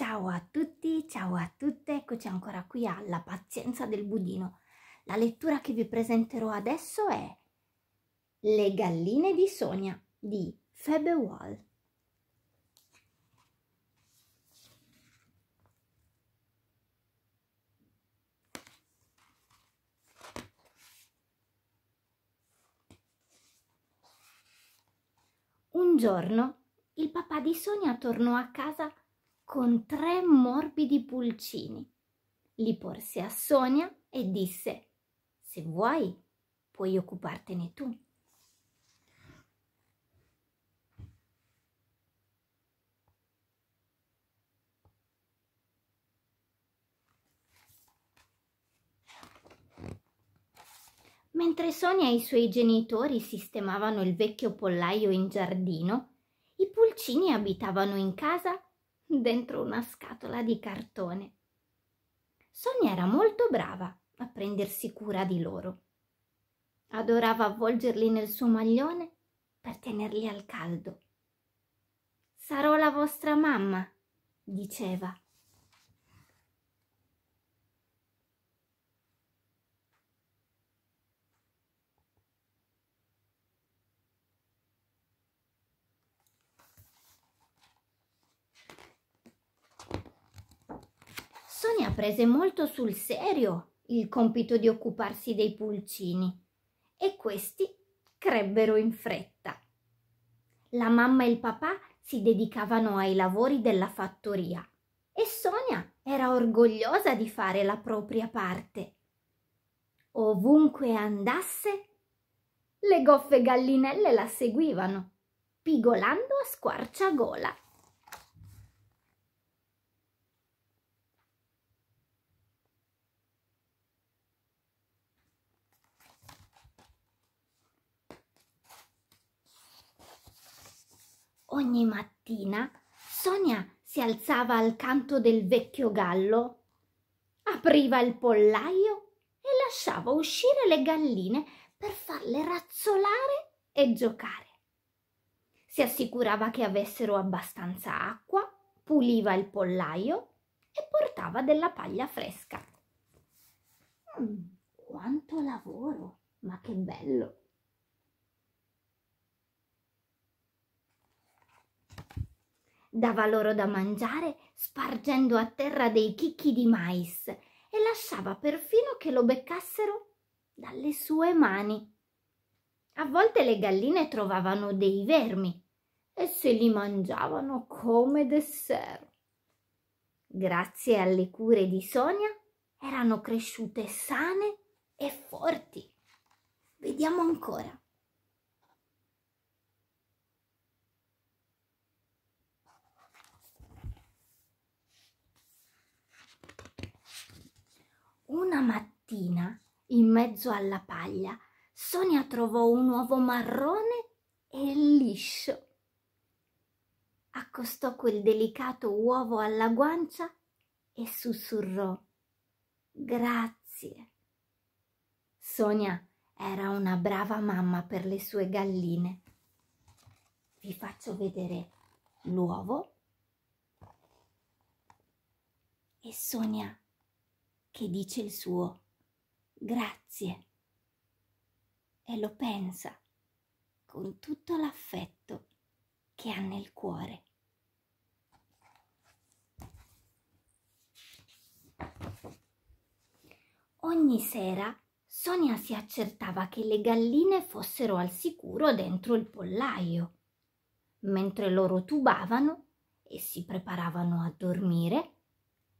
Ciao a tutti, ciao a tutte, eccoci ancora qui alla pazienza del budino. La lettura che vi presenterò adesso è Le galline di Sonia di Febe Wall. Un giorno il papà di Sonia tornò a casa con tre morbidi pulcini. Li porse a Sonia e disse Se vuoi, puoi occupartene tu. Mentre Sonia e i suoi genitori sistemavano il vecchio pollaio in giardino, i pulcini abitavano in casa dentro una scatola di cartone. Sonia era molto brava a prendersi cura di loro. Adorava avvolgerli nel suo maglione per tenerli al caldo. Sarò la vostra mamma, diceva. Sonia prese molto sul serio il compito di occuparsi dei pulcini e questi crebbero in fretta. La mamma e il papà si dedicavano ai lavori della fattoria e Sonia era orgogliosa di fare la propria parte. Ovunque andasse, le goffe gallinelle la seguivano, pigolando a squarciagola. Ogni mattina Sonia si alzava al canto del vecchio gallo, apriva il pollaio e lasciava uscire le galline per farle razzolare e giocare. Si assicurava che avessero abbastanza acqua, puliva il pollaio e portava della paglia fresca. Mm, quanto lavoro, ma che bello! dava loro da mangiare spargendo a terra dei chicchi di mais e lasciava perfino che lo beccassero dalle sue mani. A volte le galline trovavano dei vermi e se li mangiavano come dessert. Grazie alle cure di Sonia erano cresciute sane e forti. Vediamo ancora. Una mattina, in mezzo alla paglia, Sonia trovò un uovo marrone e liscio. Accostò quel delicato uovo alla guancia e sussurrò Grazie. Sonia era una brava mamma per le sue galline. Vi faccio vedere l'uovo e Sonia che dice il suo grazie e lo pensa con tutto l'affetto che ha nel cuore. Ogni sera Sonia si accertava che le galline fossero al sicuro dentro il pollaio. Mentre loro tubavano e si preparavano a dormire,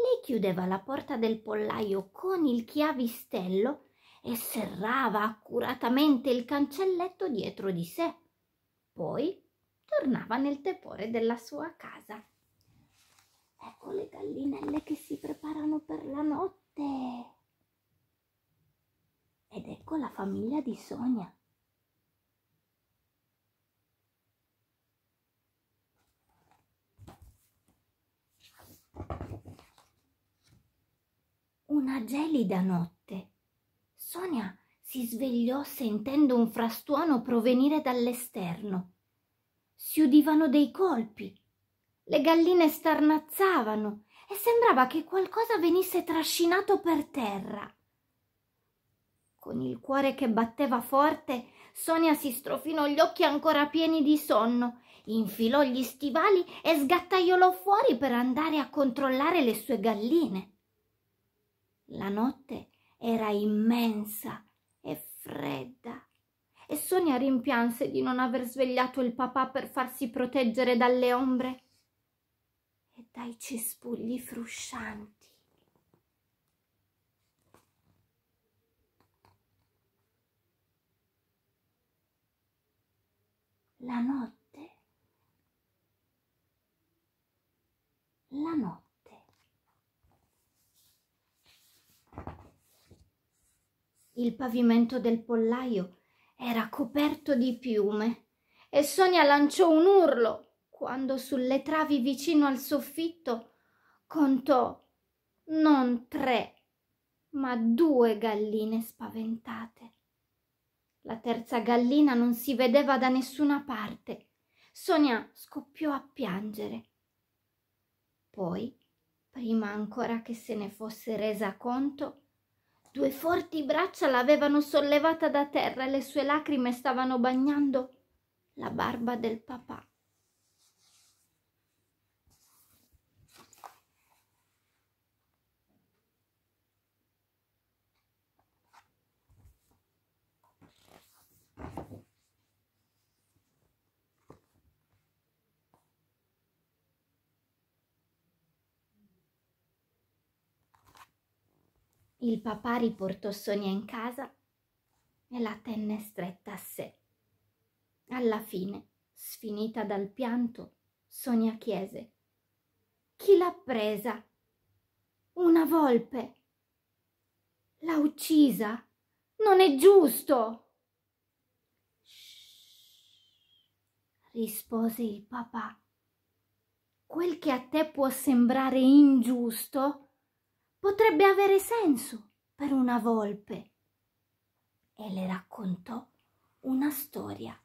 lei chiudeva la porta del pollaio con il chiavistello e serrava accuratamente il cancelletto dietro di sé. Poi tornava nel tepore della sua casa. Ecco le gallinelle che si preparano per la notte. Ed ecco la famiglia di Sonia. una gelida notte. Sonia si svegliò sentendo un frastuono provenire dall'esterno. Si udivano dei colpi. Le galline starnazzavano e sembrava che qualcosa venisse trascinato per terra. Con il cuore che batteva forte, Sonia si strofinò gli occhi ancora pieni di sonno, infilò gli stivali e sgattaiolò fuori per andare a controllare le sue galline. La notte era immensa e fredda e Sonia rimpianse di non aver svegliato il papà per farsi proteggere dalle ombre e dai cespugli fruscianti. La notte. La notte. Il pavimento del pollaio era coperto di piume e Sonia lanciò un urlo quando sulle travi vicino al soffitto contò non tre, ma due galline spaventate. La terza gallina non si vedeva da nessuna parte. Sonia scoppiò a piangere. Poi, prima ancora che se ne fosse resa conto, Due forti braccia l'avevano sollevata da terra e le sue lacrime stavano bagnando la barba del papà. Il papà riportò Sonia in casa e la tenne stretta a sé. Alla fine, sfinita dal pianto, Sonia chiese Chi l'ha presa? Una volpe. L'ha uccisa? Non è giusto. Shhh, rispose il papà. Quel che a te può sembrare ingiusto potrebbe avere senso per una volpe. E le raccontò una storia.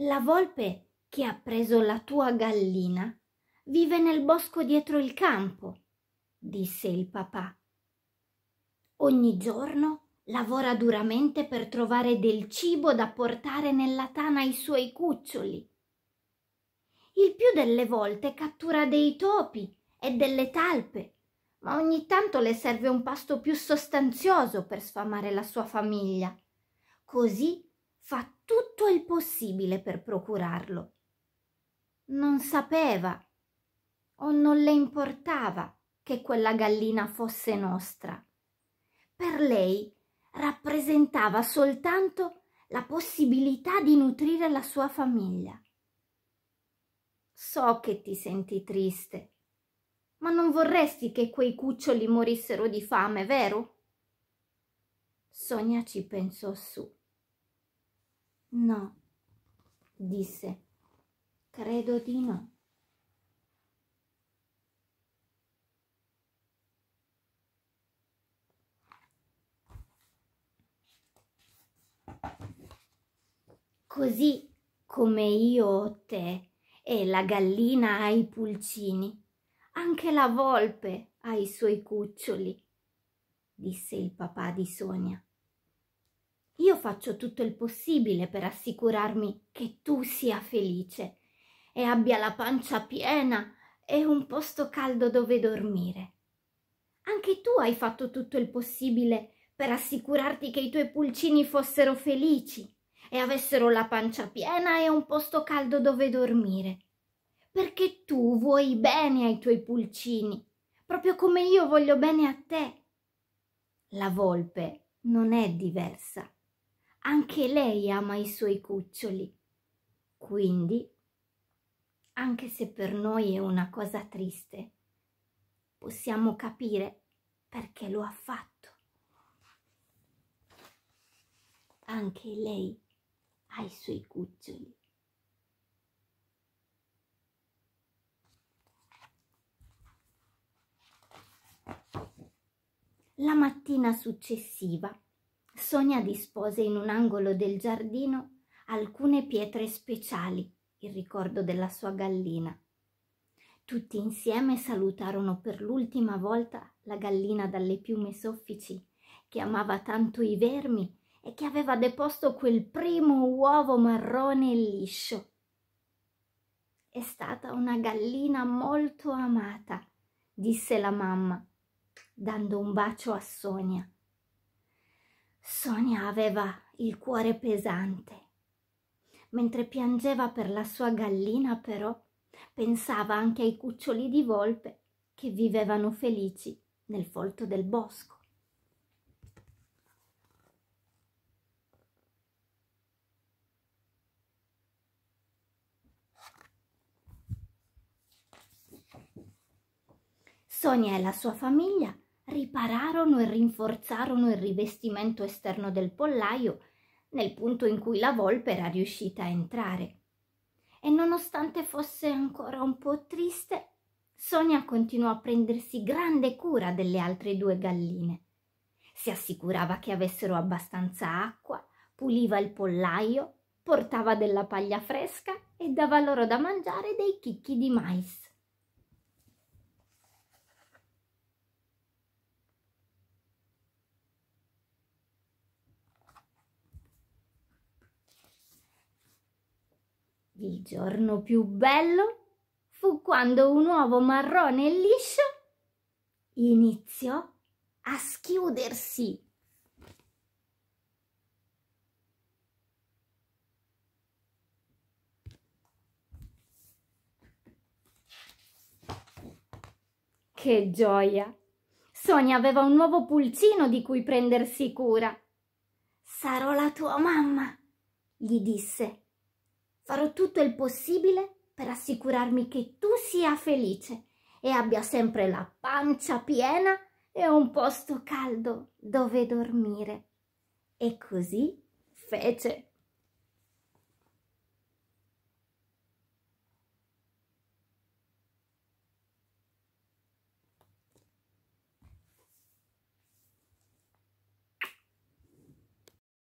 La volpe che ha preso la tua gallina vive nel bosco dietro il campo, disse il papà. Ogni giorno Lavora duramente per trovare del cibo da portare nella tana ai suoi cuccioli. Il più delle volte cattura dei topi e delle talpe, ma ogni tanto le serve un pasto più sostanzioso per sfamare la sua famiglia. Così fa tutto il possibile per procurarlo. Non sapeva o non le importava che quella gallina fosse nostra. Per lei rappresentava soltanto la possibilità di nutrire la sua famiglia. So che ti senti triste, ma non vorresti che quei cuccioli morissero di fame, vero? Sonia ci pensò su. No, disse, credo di no. così come io ho te e la gallina ha i pulcini, anche la volpe ha i suoi cuccioli, disse il papà di Sonia. Io faccio tutto il possibile per assicurarmi che tu sia felice e abbia la pancia piena e un posto caldo dove dormire. Anche tu hai fatto tutto il possibile per assicurarti che i tuoi pulcini fossero felici e avessero la pancia piena e un posto caldo dove dormire. Perché tu vuoi bene ai tuoi pulcini, proprio come io voglio bene a te. La volpe non è diversa. Anche lei ama i suoi cuccioli. Quindi, anche se per noi è una cosa triste, possiamo capire perché lo ha fatto. Anche lei ai suoi cuccioli. La mattina successiva Sonia dispose in un angolo del giardino alcune pietre speciali, il ricordo della sua gallina. Tutti insieme salutarono per l'ultima volta la gallina dalle piume soffici, che amava tanto i vermi e che aveva deposto quel primo uovo marrone e liscio. È stata una gallina molto amata, disse la mamma, dando un bacio a Sonia. Sonia aveva il cuore pesante. Mentre piangeva per la sua gallina, però, pensava anche ai cuccioli di volpe che vivevano felici nel folto del bosco. Sonia e la sua famiglia ripararono e rinforzarono il rivestimento esterno del pollaio nel punto in cui la volpe era riuscita a entrare. E nonostante fosse ancora un po' triste, Sonia continuò a prendersi grande cura delle altre due galline. Si assicurava che avessero abbastanza acqua, puliva il pollaio, portava della paglia fresca e dava loro da mangiare dei chicchi di mais. Il giorno più bello fu quando un uovo marrone e liscio iniziò a schiudersi. Che gioia! Sonia aveva un nuovo pulcino di cui prendersi cura. Sarò la tua mamma, gli disse Farò tutto il possibile per assicurarmi che tu sia felice e abbia sempre la pancia piena e un posto caldo dove dormire. E così fece.